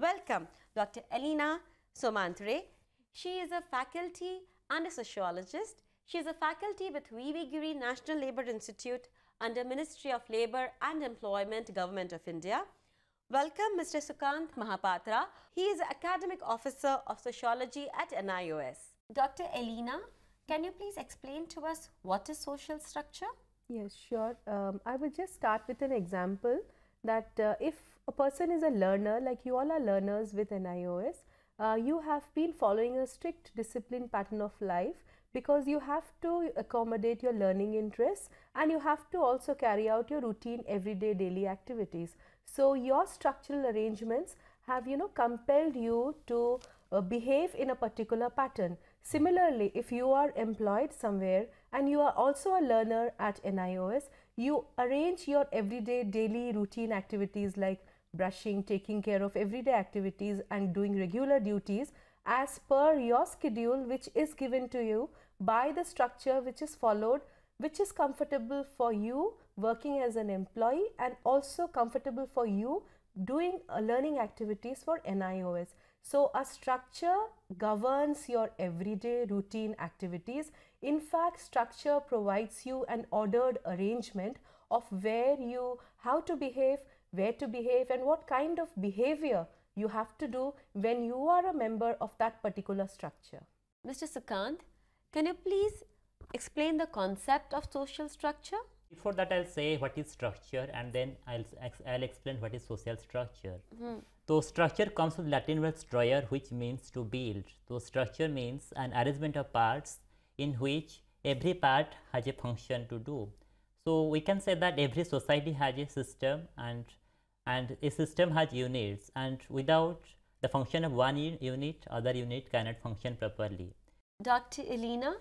Welcome Dr. Elena Somantre. She is a faculty and a sociologist. She is a faculty with VV Giri National Labour Institute under Ministry of Labour and Employment, Government of India. Welcome Mr. Sukant Mahapatra. He is Academic Officer of Sociology at NIOS. Dr. Elena, can you please explain to us what is social structure? Yes, sure. Um, I will just start with an example that uh, if a person is a learner, like you all are learners with NIOS, uh, you have been following a strict discipline pattern of life because you have to accommodate your learning interests and you have to also carry out your routine everyday daily activities. So your structural arrangements have you know compelled you to uh, behave in a particular pattern. Similarly, if you are employed somewhere and you are also a learner at NIOS, you arrange your everyday daily routine activities like brushing, taking care of everyday activities and doing regular duties as per your schedule which is given to you by the structure which is followed which is comfortable for you working as an employee and also comfortable for you doing uh, learning activities for NIOS. So, a structure governs your everyday routine activities. In fact, structure provides you an ordered arrangement of where you, how to behave, where to behave and what kind of behavior you have to do when you are a member of that particular structure. Mr. Sukant, can you please explain the concept of social structure? Before that, I'll say what is structure and then I'll, I'll explain what is social structure. Mm. So, structure comes from Latin word struere, which means to build. So, structure means an arrangement of parts in which every part has a function to do. So we can say that every society has a system and and a system has units and without the function of one unit, other unit cannot function properly. Dr. Elena,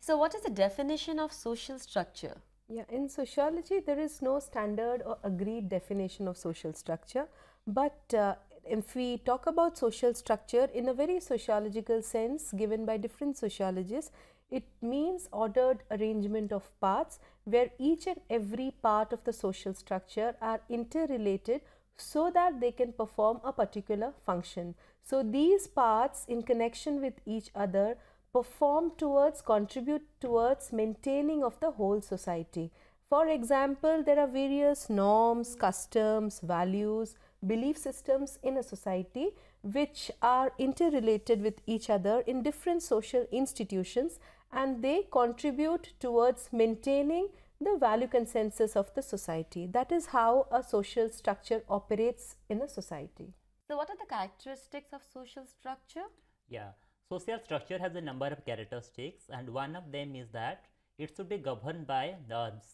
so what is the definition of social structure? Yeah, in sociology, there is no standard or agreed definition of social structure. But uh, if we talk about social structure in a very sociological sense given by different sociologists, it means ordered arrangement of parts where each and every part of the social structure are interrelated so that they can perform a particular function. So these parts in connection with each other perform towards, contribute towards maintaining of the whole society. For example, there are various norms, customs, values, belief systems in a society which are interrelated with each other in different social institutions and they contribute towards maintaining the value consensus of the society. That is how a social structure operates in a society. So, what are the characteristics of social structure? Yeah, social structure has a number of characteristics, and one of them is that it should be governed by norms.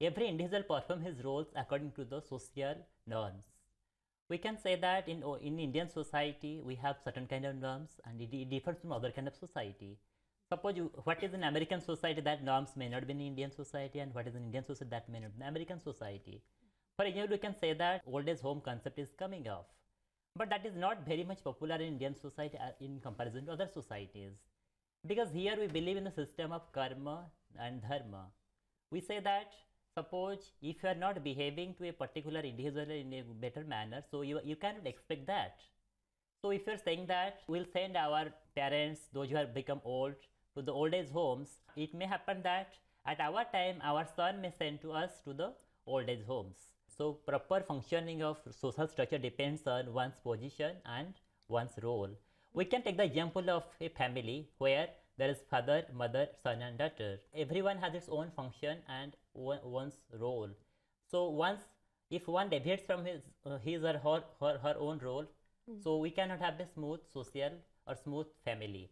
Every individual performs his roles according to the social norms. We can say that in, in Indian society, we have certain kind of norms and it, it differs from other kind of society. Suppose you, what is in American society that norms may not be in Indian society and what is in Indian society that may not be in American society. For example, you can say that old age home concept is coming off. But that is not very much popular in Indian society uh, in comparison to other societies. Because here we believe in the system of karma and dharma. We say that suppose if you are not behaving to a particular individual in a better manner, so you, you cannot expect that. So if you're saying that we'll send our parents, those who have become old, to the old age homes, it may happen that at our time our son may send to us to the old age homes. So proper functioning of social structure depends on one's position and one's role. We can take the example of a family where there is father, mother, son and daughter. Everyone has its own function and one's role. So once if one deviates from his uh, his or her her, her own role, mm. so we cannot have a smooth social or smooth family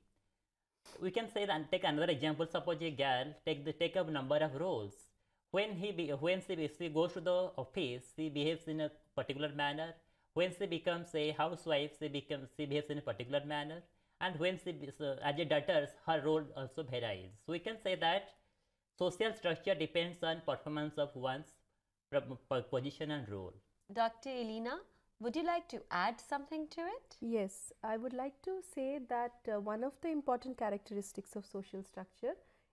we can say that take another example suppose a girl take the take up number of roles when he be, when she, she goes to the office she behaves in a particular manner when she becomes a housewife she becomes she behaves in a particular manner and when she so as a daughter her role also varies so we can say that social structure depends on performance of one's position and role dr elena would you like to add something to it? Yes, I would like to say that uh, one of the important characteristics of social structure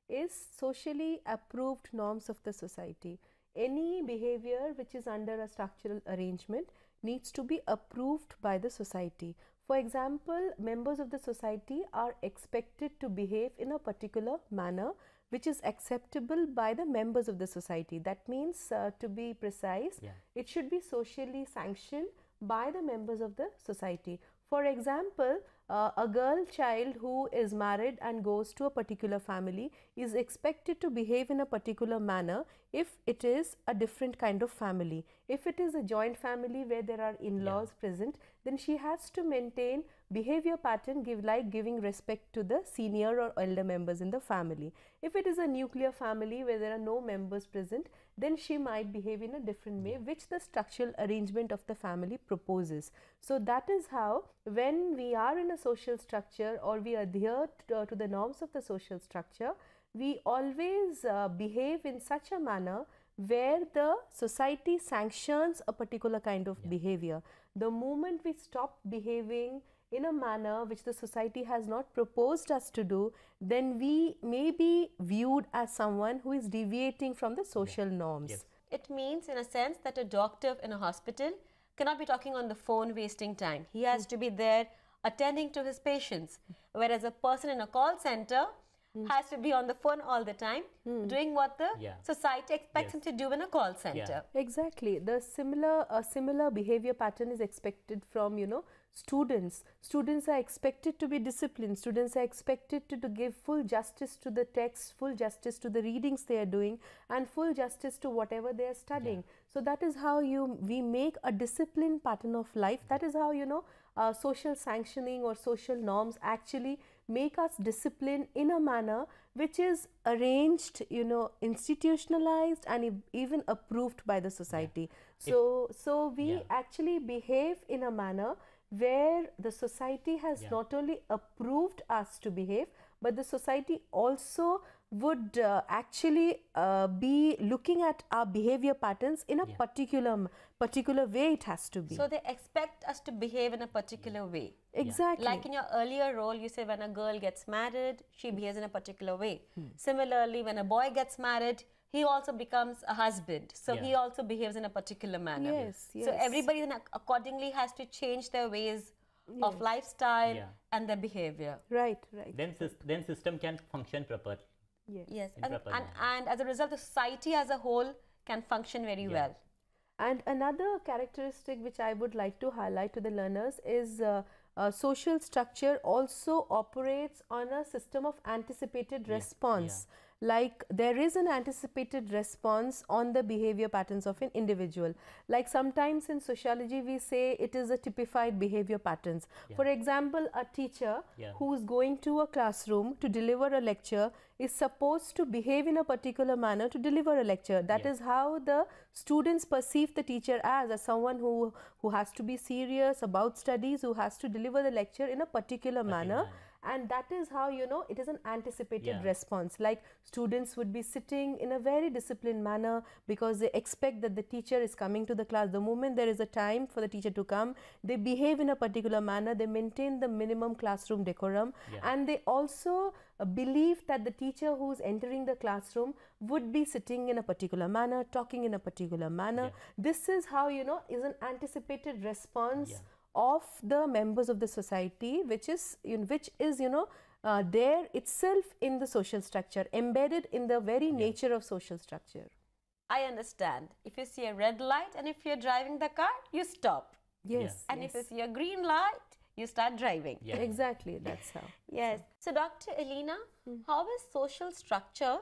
is socially approved norms of the society. Any behavior which is under a structural arrangement needs to be approved by the society. For example, members of the society are expected to behave in a particular manner which is acceptable by the members of the society. That means, uh, to be precise, yeah. it should be socially sanctioned by the members of the society. For example, uh, a girl child who is married and goes to a particular family is expected to behave in a particular manner if it is a different kind of family. If it is a joint family where there are in laws yeah. present, then she has to maintain Behavior pattern give like giving respect to the senior or elder members in the family. If it is a nuclear family where there are no members present, then she might behave in a different way which the structural arrangement of the family proposes. So that is how when we are in a social structure or we adhere to, uh, to the norms of the social structure, we always uh, behave in such a manner where the society sanctions a particular kind of yeah. behavior. The moment we stop behaving in a manner which the society has not proposed us to do, then we may be viewed as someone who is deviating from the social yeah. norms. Yes. It means, in a sense, that a doctor in a hospital cannot be talking on the phone, wasting time. He has mm. to be there attending to his patients, whereas a person in a call center Mm. has to be on the phone all the time mm. doing what the yeah. society expects yes. him to do in a call center yeah. exactly the similar a similar behavior pattern is expected from you know students. Students are expected to be disciplined. Students are expected to, to give full justice to the text, full justice to the readings they are doing and full justice to whatever they are studying. Yeah. So that is how you we make a disciplined pattern of life. That is how you know uh, social sanctioning or social norms actually make us disciplined in a manner which is arranged, you know, institutionalized and e even approved by the society. Yeah. So, if, so we yeah. actually behave in a manner where the society has yeah. not only approved us to behave, but the society also would uh, actually uh, be looking at our behavior patterns in a yeah. particular particular way it has to be so they expect us to behave in a particular way exactly like in your earlier role you say when a girl gets married she hmm. behaves in a particular way hmm. similarly when a boy gets married he also becomes a husband. So yeah. he also behaves in a particular manner. Yes, yes. So everybody then accordingly has to change their ways yes. of lifestyle yeah. and their behavior. Right, right. Then, then system can function properly. Yes. yes. And, and, and, as a result, the society as a whole can function very well. And another characteristic which I would like to highlight to the learners is uh, uh, social structure also operates on a system of anticipated response. Yeah like there is an anticipated response on the behavior patterns of an individual like sometimes in sociology we say it is a typified behavior patterns yeah. for example a teacher yeah. who is going to a classroom to deliver a lecture is supposed to behave in a particular manner to deliver a lecture That yeah. is how the students perceive the teacher as as someone who who has to be serious about studies who has to deliver the lecture in a particular, particular manner. manner and that is how you know it is an anticipated yeah. response like students would be sitting in a very disciplined manner because they expect that the teacher is coming to the class the moment there is a time for the teacher to come they behave in a particular manner they maintain the minimum classroom decorum yeah. and they also uh, believe that the teacher who's entering the classroom would be sitting in a particular manner talking in a particular manner yeah. this is how you know is an anticipated response of the members of the society which is in which is you know uh, there itself in the social structure embedded in the very yeah. nature of social structure i understand if you see a red light and if you're driving the car you stop yes yeah. and yes. if you see a green light you start driving yeah. exactly that's how yes so dr elena mm how is social structure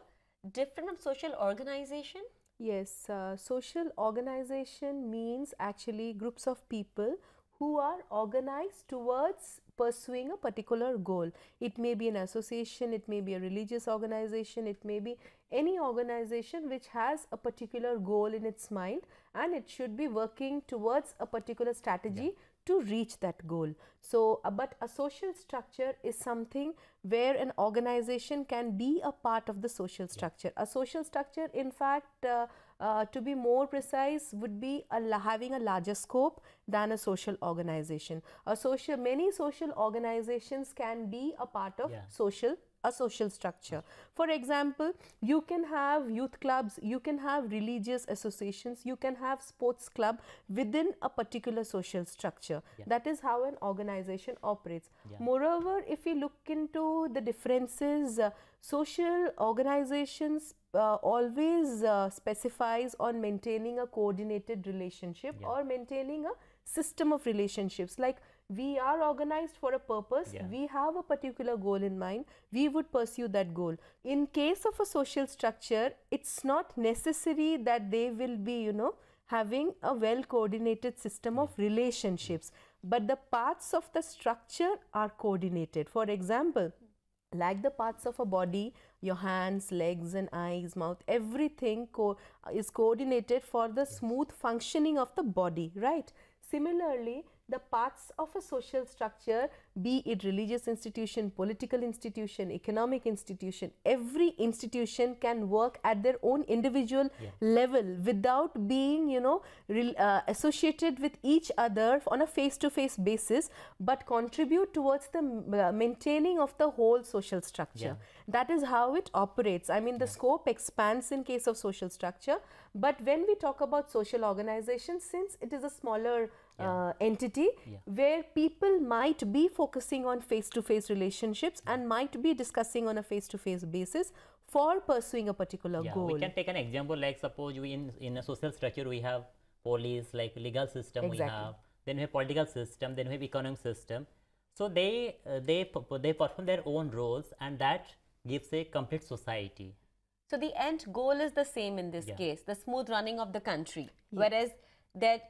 different from social organization yes uh, social organization means actually groups of people who are organized towards pursuing a particular goal. It may be an association, it may be a religious organization, it may be any organization which has a particular goal in its mind and it should be working towards a particular strategy yeah. to reach that goal. So, uh, but a social structure is something where an organization can be a part of the social structure. Yeah. A social structure, in fact, uh, uh, to be more precise, would be a, having a larger scope than a social organization. A social, many social organizations can be a part of yeah. social a social structure. For example, you can have youth clubs, you can have religious associations, you can have sports club within a particular social structure. Yeah. That is how an organization operates. Yeah. Moreover, if you look into the differences, uh, social organizations uh, always uh, specifies on maintaining a coordinated relationship yeah. or maintaining a system of relationships like we are organized for a purpose yeah. we have a particular goal in mind we would pursue that goal in case of a social structure it's not necessary that they will be you know having a well coordinated system yeah. of relationships but the parts of the structure are coordinated for example like the parts of a body your hands legs and eyes mouth everything co is coordinated for the yes. smooth functioning of the body right similarly the parts of a social structure, be it religious institution, political institution, economic institution, every institution can work at their own individual yeah. level without being, you know, uh, associated with each other on a face-to-face -face basis, but contribute towards the uh, maintaining of the whole social structure. Yeah. That is how it operates. I mean, the yeah. scope expands in case of social structure, but when we talk about social organization, since it is a smaller uh, entity where people might be focusing on face-to-face relationships and might be discussing on a face-to-face basis for pursuing a particular goal. We can take an example like suppose we in, in a social structure we have police, like legal system exactly. we have, then we have political system, then we have economic system. So they uh, they they perform their own roles, and that gives a complete society. So the end goal is the same in this yeah. case, the smooth running of the country. Yeah. Whereas their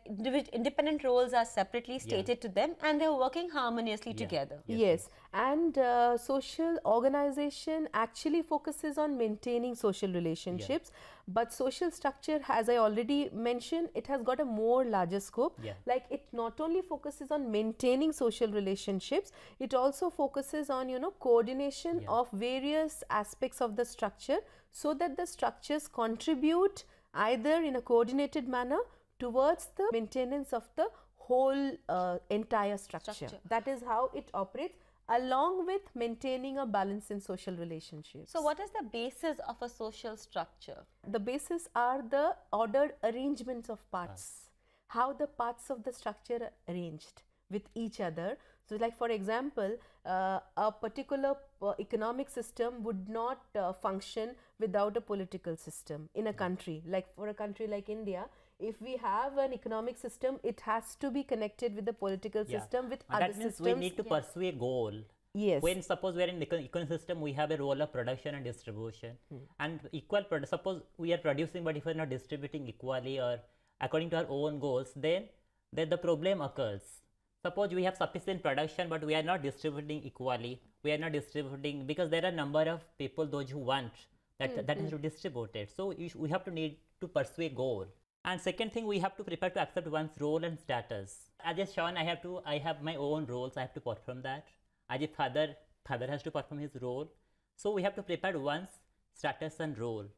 independent roles are separately stated yeah. to them and they're working harmoniously yeah. together. Yes, yes. and uh, social organization actually focuses on maintaining social relationships, yeah. but social structure, as I already mentioned, it has got a more larger scope. Like it not only focuses on maintaining social relationships, it also focuses on, you know, coordination of various aspects of the structure so that the structures contribute either in a coordinated manner towards the maintenance of the whole uh, entire structure. structure. That is how it operates along with maintaining a balance in social relationships. So what is the basis of a social structure? The basis are the ordered arrangements of parts, ah. how the parts of the structure are arranged with each other so, like for example, uh, a particular uh, economic system would not uh, function without a political system in a hmm. country. Like for a country like India, if we have an economic system, it has to be connected with the political yeah. system, with and other systems. That means systems. we need to yeah. pursue a goal. Yes. When suppose we are in economic system, we have a role of production and distribution, hmm. and equal. Suppose we are producing, but if we are not distributing equally or according to our own goals, then then the problem occurs. Suppose we have sufficient production, but we are not distributing equally. We are not distributing because there are number of people those who want that mm-hmm. that is to distribute it. So we have to need to pursue a goal. And second thing, we have to prepare to accept one's role and status. As a shown, I have to I have my own roles. I have to perform that. As a father, father has to perform his role. So we have to prepare one's status and role.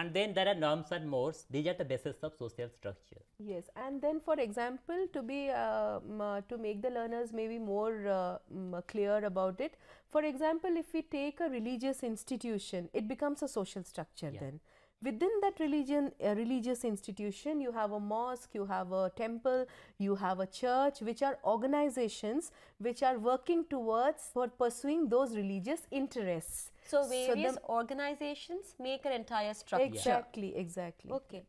And then there are norms and mores. These are the basis of social structure. Yes, and then for example, to be uh, uh to make the learners maybe more uh, clear about it. For example, if we take a religious institution, it becomes a social structure. Yeah. Then within that religion a uh, religious institution you have a mosque you have a temple you have a church which are organizations which are working towards for pursuing those religious interests so various so organizations make an entire structure. Exactly, exactly. Okay.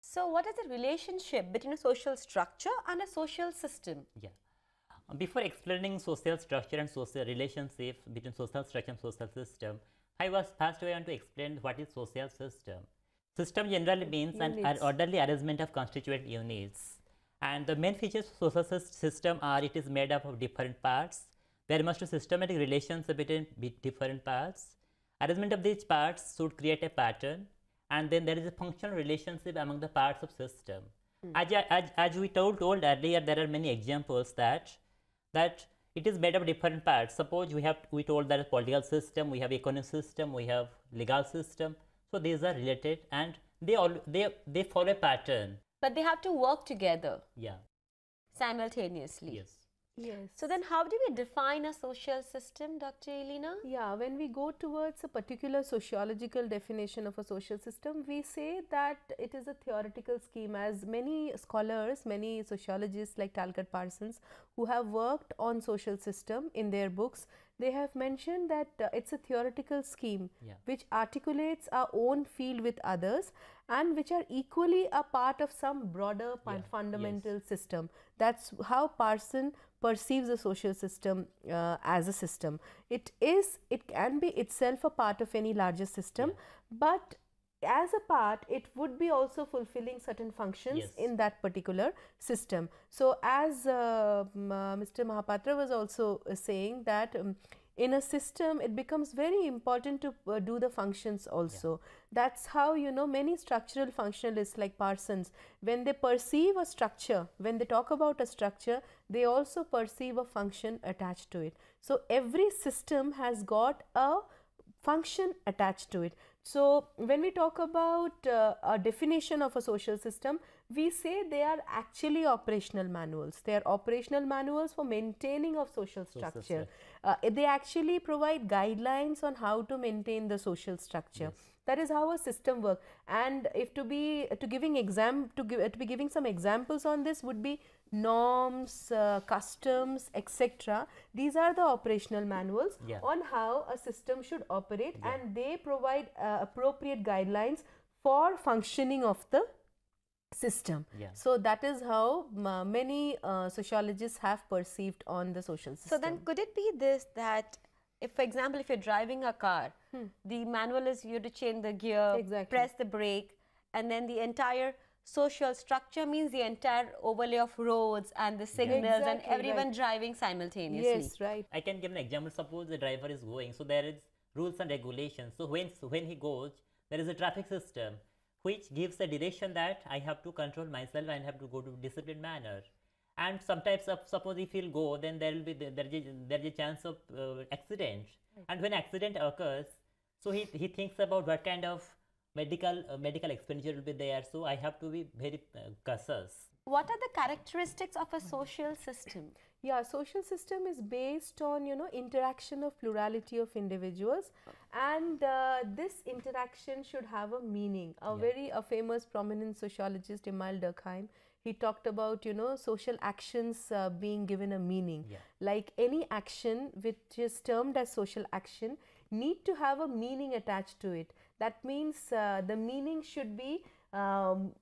So what is the relationship between a social structure and a social system? Yeah. Um, before explaining social structure and social relationship between social structure and social system, I was first I want to explain what is social system. System generally means units. an orderly arrangement of constituent units. And the main features of social system are it is made up of different parts there must be systematic relations between different parts. Arrangement of these parts should create a pattern and then there is a functional relationship among the parts of system. Mm. As, as, as we told, told earlier, there are many examples that that it is made of different parts. Suppose we have we told that political system, we have economic system, we have legal system. So these are related and they all they they follow a pattern. But they have to work together. Yeah. Simultaneously. Yes. Yes. So then how do we define a social system, Dr. Elena? Yeah, when we go towards a particular sociological definition of a social system, we say that it is a theoretical scheme as many scholars, many sociologists like Talcott Parsons who have worked on social system in their books they have mentioned that uh, it's a theoretical scheme yeah. which articulates our own field with others and which are equally a part of some broader yeah. fundamental yes. system. That's how Parson perceives the social system uh, as a system. It is, it can be itself a part of any larger system, yeah. but as a part it would be also fulfilling certain functions yes. in that particular system. So, as uh, Mr. Uh, Mahapatra was also uh, saying that um, in a system it becomes very important to uh, do the functions also yeah. that's how you know many structural functionalists like parsons when they perceive a structure when they talk about a structure they also perceive a function attached to it so every system has got a function attached to it so, when we talk about uh, a definition of a social system, we say they are actually operational manuals. They are operational manuals for maintaining of social structure. Uh, they actually provide guidelines on how to maintain the social structure. Yes. That is how a system works. And if to be to giving exam to give to be giving some examples on this would be norms, uh, customs, etc. These are the operational manuals yeah. on how a system should operate yeah. and they provide uh, appropriate guidelines for functioning of the system. Yeah. So that is how uh, many uh, sociologists have perceived on the social system. So then could it be this that if for example if you're driving a car, hmm. the manual is you have to change the gear, exactly. press the brake and then the entire social structure means the entire overlay of roads and the signals yeah, exactly, and everyone right. driving simultaneously. Yes, right. I can give an example. Suppose the driver is going, so there is rules and regulations. So when when he goes, there is a traffic system which gives a direction that I have to control myself and have to go to disciplined manner. And sometimes, uh, suppose if he'll go, then there will be there is a, there is a chance of uh, accident. Right. And when accident occurs, so he he thinks about what kind of medical uh, medical expenditure will be there so i have to be very uh, cautious what are the characteristics of a social system yeah social system is based on you know interaction of plurality of individuals and uh, this interaction should have a meaning a yeah. very a famous prominent sociologist emil durkheim he talked about you know social actions uh, being given a meaning yeah. like any action which is termed as social action need to have a meaning attached to it that means uh, the meaning should be um,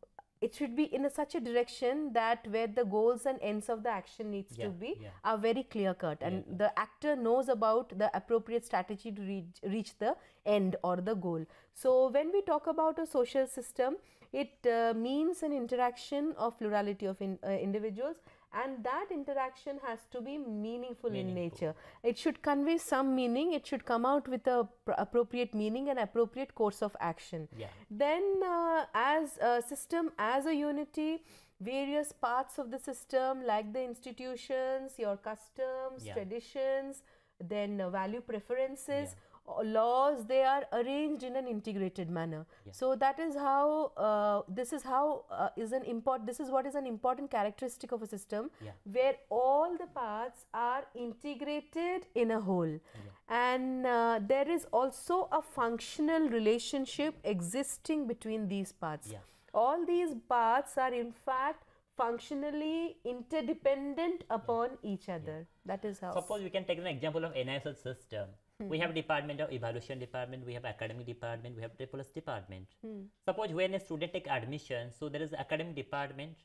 it should be in a, such a direction that where the goals and ends of the action needs yeah, to be yeah. are very clear cut and yeah. the actor knows about the appropriate strategy to reach, reach the end or the goal so when we talk about a social system it uh, means an interaction of plurality of in, uh, individuals and that interaction has to be meaningful, meaningful, in nature it should convey some meaning it should come out with a appropriate meaning and appropriate course of action yeah. then uh, as a system as a unity various parts of the system like the institutions your customs yeah. traditions then uh, value preferences yeah laws they are arranged in an integrated manner yeah. so that is how uh, this is how uh, is an import this is what is an important characteristic of a system yeah. where all the parts are integrated in a whole yeah. and uh, there is also a functional relationship existing between these parts all these parts are in fact functionally interdependent upon each other that is how suppose we can take an example of NISL system we have department of evaluation department, we have academic department, we have AAAS department. Hmm. Suppose when a student take admission, so there is academic department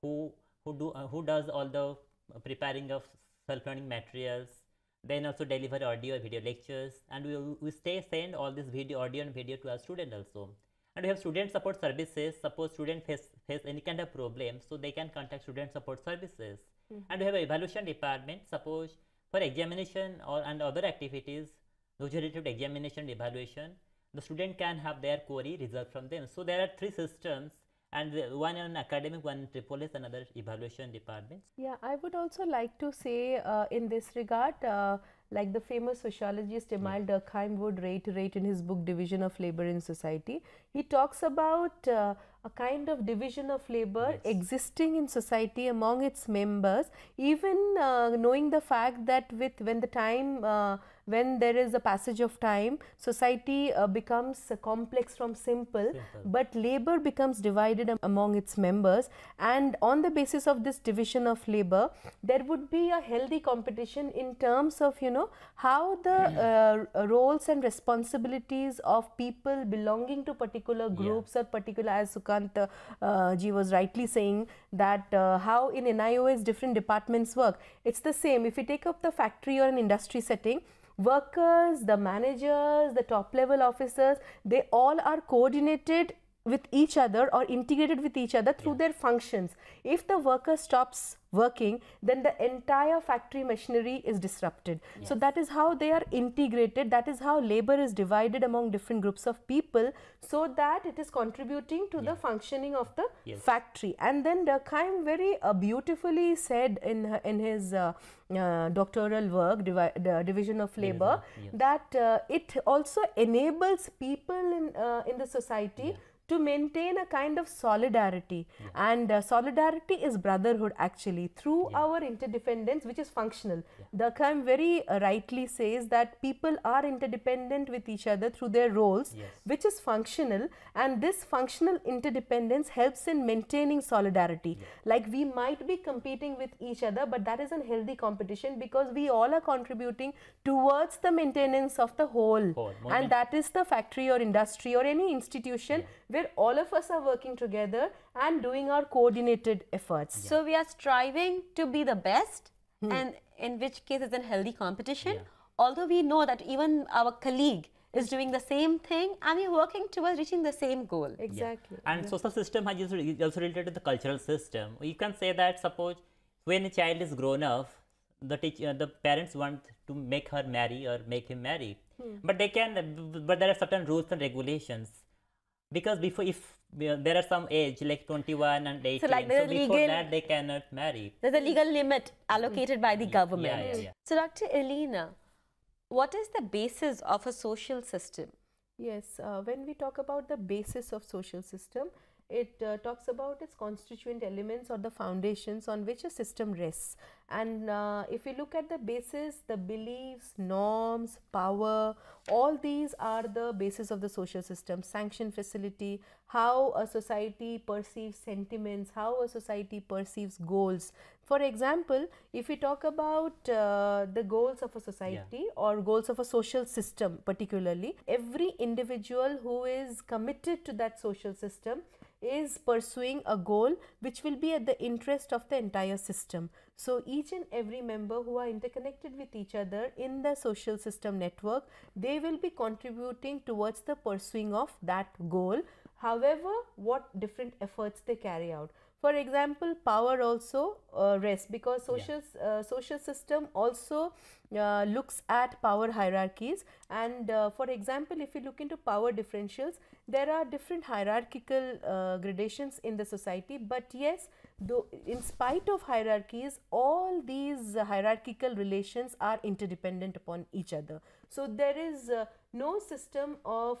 who who do uh, who does all the uh, preparing of self-learning materials, then also deliver audio video lectures, and we we stay send all this video audio and video to our student also. And we have student support services. Suppose student face face any kind of problem, so they can contact student support services. Mm And we have evaluation department. Suppose for examination or and other activities, Cognitive examination evaluation. The student can have their query resolved from them. So there are three systems and one on academic, one in Tripolis, another evaluation departments. Yeah, I would also like to say uh, in this regard, uh, like the famous sociologist Emile yeah. Durkheim would reiterate in his book Division of Labor in Society. He talks about uh, a kind of division of labor yes. existing in society among its members, even uh, knowing the fact that with when the time uh, when there is a passage of time, society uh, becomes complex from simple, simple, but labor becomes divided among its members. And on the basis of this division of labor, there would be a healthy competition in terms of, you know, how the uh, roles and responsibilities of people belonging to particular groups yeah. or particular, as Sukant uh, uh, Ji was rightly saying, that uh, how in NIOS different departments work. It's the same. If you take up the factory or an industry setting, workers, the managers, the top level officers, they all are coordinated with each other or integrated with each other through yeah. their functions. If the worker stops working, then the entire factory machinery is disrupted. Yes. So that is how they are integrated. That is how labor is divided among different groups of people so that it is contributing to yeah. the functioning of the yes. factory. And then Durkheim very uh, beautifully said in, uh, in his uh, uh, doctoral work, Divi the Division of Labor, that uh, it also enables people in, uh, in the society to maintain a kind of solidarity yeah. and uh, solidarity is brotherhood actually through yeah. our interdependence which is functional yeah. Durkheim very uh, rightly says that people are interdependent with each other through their roles yes. which is functional and this functional interdependence helps in maintaining solidarity like we might be competing with each other but that is a healthy competition because we all are contributing towards the maintenance of the whole, whole. and that is the factory or industry or any institution where all of us are working together and doing our coordinated efforts. Yeah. So we are striving to be the best hmm. and in which case it's a healthy competition. Yeah. Although we know that even our colleague is doing the same thing and we're working towards reaching the same goal. Exactly. Yeah. And yeah. social system has also related to the cultural system. You can say that suppose when a child is grown up, the uh, the parents want to make her marry or make him marry, hmm. but they can, but there are certain rules and regulations because before if there are some age like 21 and 18 so, like so before that they cannot marry there's a legal limit allocated by the mm. government yeah, yeah, yeah. so dr elena what is the basis of a social system yes uh, when we talk about the basis of social system it uh, talks about its constituent elements or the foundations on which a system rests. And uh, if you look at the basis, the beliefs, norms, power, all these are the basis of the social system. Sanction facility, how a society perceives sentiments, how a society perceives goals. For example, if we talk about uh, the goals of a society yeah. or goals of a social system, particularly, every individual who is committed to that social system is pursuing a goal which will be at the interest of the entire system. So, each and every member who are interconnected with each other in the social system network, they will be contributing towards the pursuing of that goal, however, what different efforts they carry out for example power also uh, rests because social yeah. uh, social system also uh, looks at power hierarchies and uh, for example if you look into power differentials there are different hierarchical uh, gradations in the society but yes though in spite of hierarchies all these hierarchical relations are interdependent upon each other so there is uh, no system of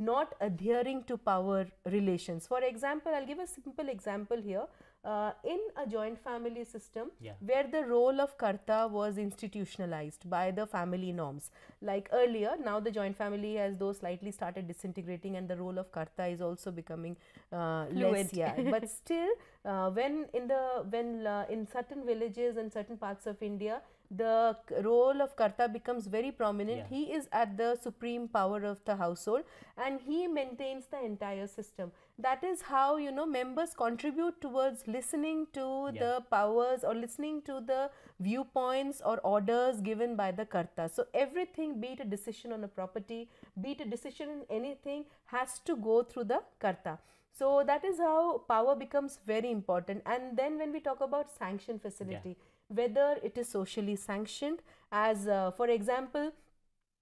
not adhering to power relations. For example, I'll give a simple example here. Uh, in a joint family system yeah. where the role of karta was institutionalized by the family norms. Like earlier, now the joint family has though slightly started disintegrating and the role of karta is also becoming uh, less. Yeah. but still, uh, when in the when uh, in certain villages and certain parts of India, the role of Karta becomes very prominent. Yeah. He is at the supreme power of the household and he maintains the entire system. That is how, you know, members contribute towards listening to yeah. the powers or listening to the viewpoints or orders given by the Karta. So, everything, be it a decision on a property, be it a decision in anything, has to go through the Karta. So that is how power becomes very important. And then when we talk about sanction facility, yeah whether it is socially sanctioned as uh, for example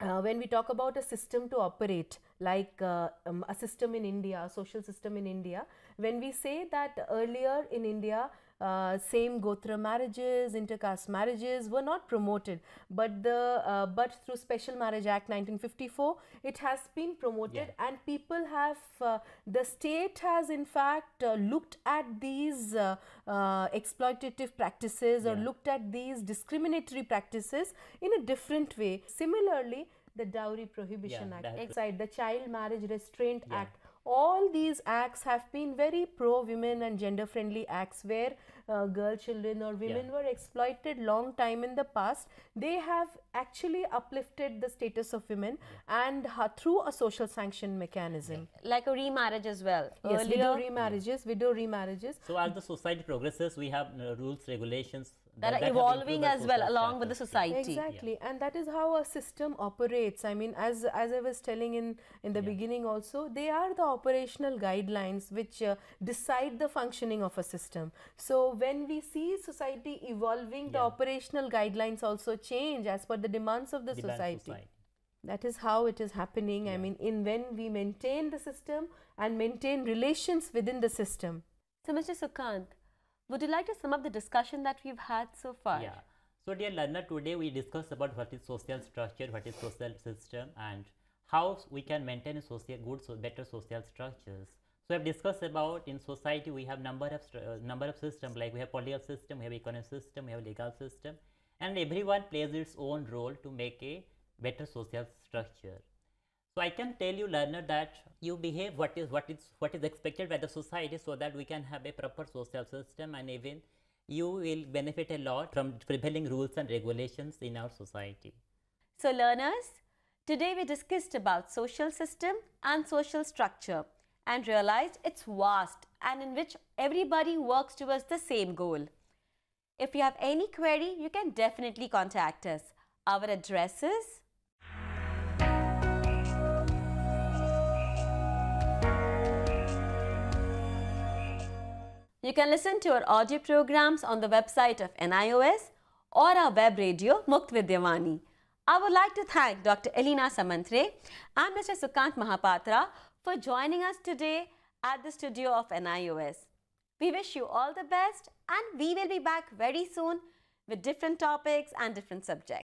uh, when we talk about a system to operate like uh, um, a system in india a social system in india when we say that earlier in india uh, same gotra marriages, intercaste marriages were not promoted. But the uh, but through Special Marriage Act 1954, it has been promoted, yeah. and people have uh, the state has in fact uh, looked at these uh, uh, exploitative practices or yeah. looked at these discriminatory practices in a different way. Similarly, the Dowry Prohibition yeah, Act, outside the Child Marriage Restraint yeah. Act, all these acts have been very pro women and gender friendly acts where uh, girl children or women yeah. were exploited long time in the past they have actually uplifted the status of women and uh, through a social sanction mechanism like a remarriage as well yes Earlier, widow remarriages yeah. widow remarriages so as the society progresses we have uh, rules regulations that, that are evolving as well along with the society exactly yeah. and that is how a system operates i mean as as i was telling in in the yeah. beginning also they are the operational guidelines which uh, decide the functioning of a system so when we see society evolving yeah. the operational guidelines also change as per the demands of the Demand society. society that is how it is happening i mean in when we maintain the system and maintain relations within the system so mr sukant would you like to sum up the discussion that we've had so far? Yeah. So dear learner, today we discussed about what is social structure, what is social system and how we can maintain social good, so better social structures. So I've discussed about in society we have number of uh, number of system like we have political system, we have economic system, we have legal system, and everyone plays its own role to make a better social structure. So I can tell you learner that you behave what is what is what is expected by the society so that we can have a proper social system and even you will benefit a lot from prevailing rules and regulations in our society. So learners, today we discussed about social system and social structure and realized it's vast and in which everybody works towards the same goal. If you have any query, you can definitely contact us. Our address is You can listen to our audio programs on the website of NIOS or our web radio Mukt Vidyavani. I would like to thank Dr. Elena Samantre and Mr. Sukant Mahapatra for joining us today at the studio of NIOS. We wish you all the best and we will be back very soon with different topics and different subjects.